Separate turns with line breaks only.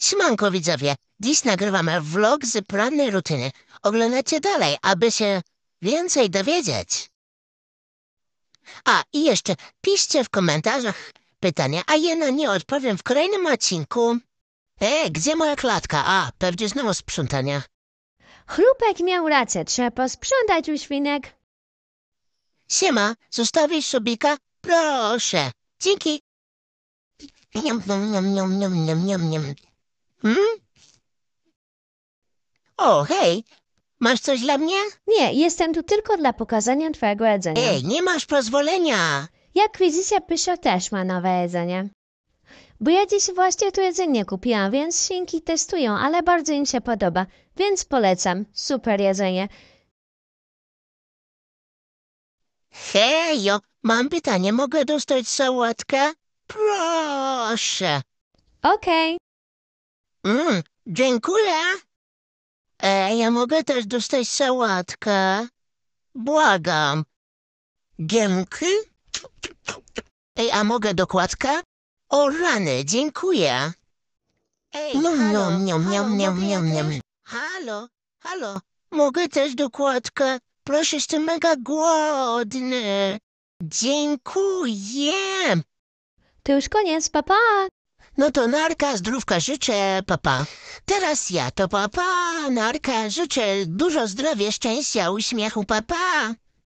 Siemanko widzowie, dziś nagrywamy vlog z porannej rutyny. Oglądacie dalej, aby się więcej dowiedzieć. A i jeszcze piszcie w komentarzach pytania, a ja na nie odpowiem w kolejnym odcinku. E, gdzie moja klatka? A, pewnie znowu sprzątania. Chlupek miał rację, trzeba posprzątać u świnek. Siema, zostawisz subika? Proszę. Dzięki. Niam, niam, niam, niam, niam, niam, niam.
Hmm? O, hej! Masz coś dla mnie? Nie, jestem tu tylko dla pokazania twojego jedzenia. Ej, nie masz pozwolenia! Jak widzicie, Pysio też ma nowe jedzenie. Bo ja dziś właśnie tu jedzenie kupiłam, więc świnki testują, ale bardzo im się podoba, więc polecam. Super jedzenie.
Hejo, mam pytanie, mogę dostać sałatkę? Proszę. Okej. Mm, dziękuję. E, ja mogę też dostać sałatkę? Błagam. Dzięki? Ej, a mogę dokładkę? O rany, dziękuję. Ej, No, halo, no, no, no, no, no.
Halo, halo, mogę też
dokładkę? Proszę, jestem mega głodny. Dziękuję. To już koniec, papa. pa! No to narka, zdrówka życzę, papa. Teraz ja to papa, narka, życzę dużo zdrowia, szczęścia, uśmiechu, papa.